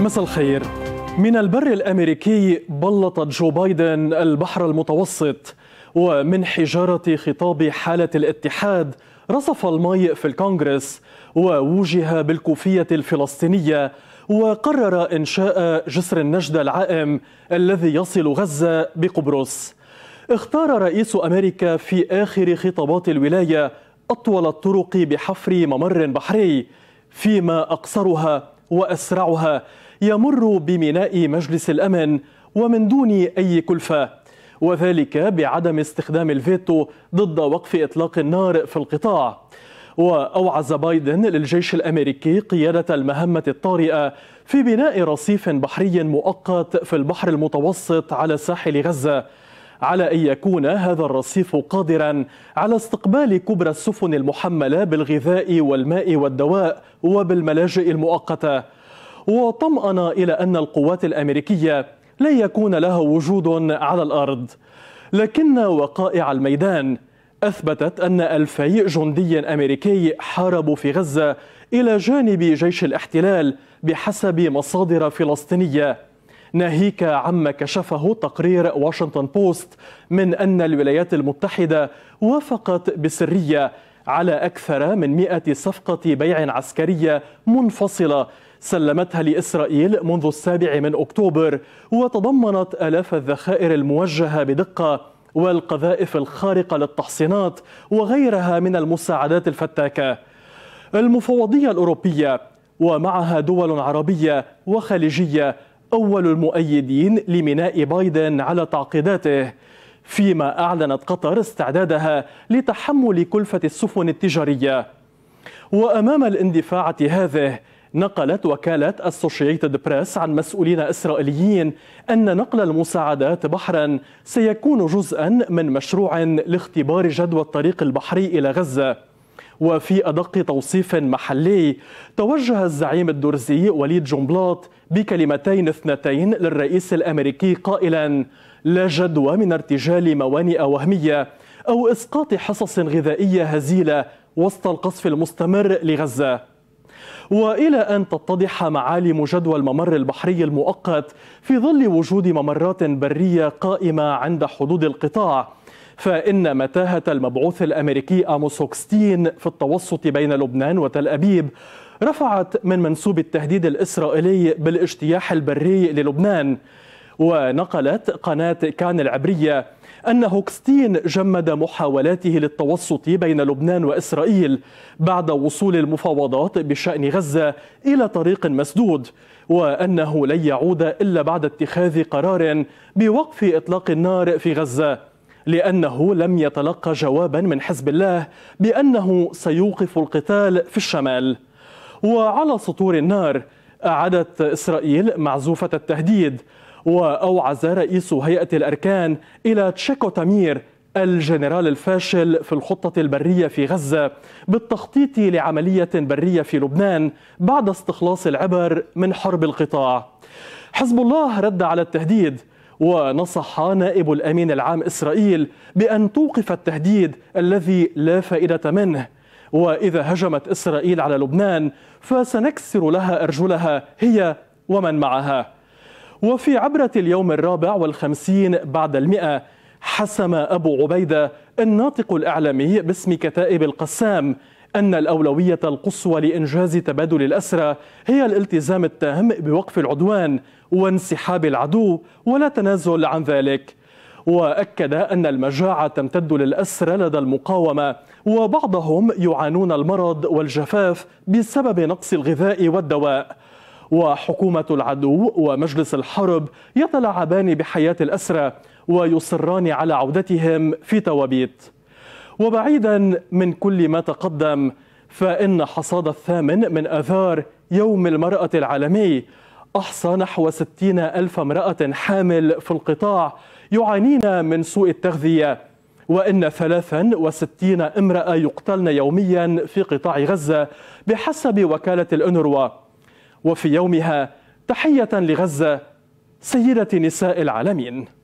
مساء الخير من البر الامريكي بلطت جو بايدن البحر المتوسط ومن حجاره خطاب حاله الاتحاد رصف المي في الكونغرس ووجه بالكوفيه الفلسطينيه وقرر انشاء جسر النجدة العائم الذي يصل غزه بقبرص اختار رئيس امريكا في اخر خطابات الولايه اطول الطرق بحفر ممر بحري فيما اقصرها واسرعها يمر بميناء مجلس الأمن ومن دون أي كلفة وذلك بعدم استخدام الفيتو ضد وقف إطلاق النار في القطاع وأوعز بايدن للجيش الأمريكي قيادة المهمة الطارئة في بناء رصيف بحري مؤقت في البحر المتوسط على ساحل غزة على أن يكون هذا الرصيف قادرا على استقبال كبرى السفن المحملة بالغذاء والماء والدواء وبالملاجئ المؤقته وطمأن إلى أن القوات الأمريكية لا يكون لها وجود على الأرض لكن وقائع الميدان أثبتت أن ألفي جندي أمريكي حاربوا في غزة إلى جانب جيش الاحتلال بحسب مصادر فلسطينية ناهيك عما كشفه تقرير واشنطن بوست من أن الولايات المتحدة وافقت بسرية على أكثر من 100 صفقة بيع عسكرية منفصلة سلمتها لإسرائيل منذ السابع من أكتوبر وتضمنت آلاف الذخائر الموجهة بدقة والقذائف الخارقة للتحصينات وغيرها من المساعدات الفتاكة المفوضية الأوروبية ومعها دول عربية وخليجية أول المؤيدين لميناء بايدن على تعقيداته فيما أعلنت قطر استعدادها لتحمل كلفة السفن التجارية وأمام الاندفاعة هذه نقلت وكالة أسوشيتد بريس عن مسؤولين إسرائيليين أن نقل المساعدات بحرا سيكون جزءا من مشروع لاختبار جدوى الطريق البحري إلى غزة وفي أدق توصيف محلي توجه الزعيم الدرزي وليد جنبلاط بكلمتين اثنتين للرئيس الأمريكي قائلا لا جدوى من ارتجال موانئ وهمية أو إسقاط حصص غذائية هزيلة وسط القصف المستمر لغزة والى ان تتضح معالم جدوى الممر البحري المؤقت في ظل وجود ممرات بريه قائمه عند حدود القطاع فإن متاهة المبعوث الأمريكي آموس هوكستين في التوسط بين لبنان وتل أبيب رفعت من منسوب التهديد الإسرائيلي بالاجتياح البري للبنان ونقلت قناة كان العبرية أن هوكستين جمد محاولاته للتوسط بين لبنان وإسرائيل بعد وصول المفاوضات بشأن غزة إلى طريق مسدود وأنه لن يعود إلا بعد اتخاذ قرار بوقف إطلاق النار في غزة لأنه لم يتلقى جوابا من حزب الله بأنه سيوقف القتال في الشمال وعلى سطور النار أعادت إسرائيل معزوفة التهديد وأوعز رئيس هيئة الأركان إلى تشيكو تامير الجنرال الفاشل في الخطة البرية في غزة بالتخطيط لعملية برية في لبنان بعد استخلاص العبر من حرب القطاع حزب الله رد على التهديد ونصح نائب الأمين العام إسرائيل بأن توقف التهديد الذي لا فائدة منه وإذا هجمت إسرائيل على لبنان فسنكسر لها أرجلها هي ومن معها وفي عبرة اليوم الرابع والخمسين بعد المئة حسم أبو عبيدة الناطق الإعلامي باسم كتائب القسام أن الأولوية القصوى لإنجاز تبادل الأسرى هي الالتزام التام بوقف العدوان وانسحاب العدو ولا تنازل عن ذلك وأكد أن المجاعة تمتد للأسرى لدى المقاومة وبعضهم يعانون المرض والجفاف بسبب نقص الغذاء والدواء وحكومة العدو ومجلس الحرب يتلاعبان بحياة الأسرى ويصران على عودتهم في توابيت وبعيدا من كل ما تقدم فإن حصاد الثامن من آذار يوم المرأة العالمي أحصى نحو 60 ألف امرأة حامل في القطاع يعانين من سوء التغذية وإن 63 امرأة يقتلن يوميا في قطاع غزة بحسب وكالة الأنروا وفي يومها تحية لغزة سيدة نساء العالمين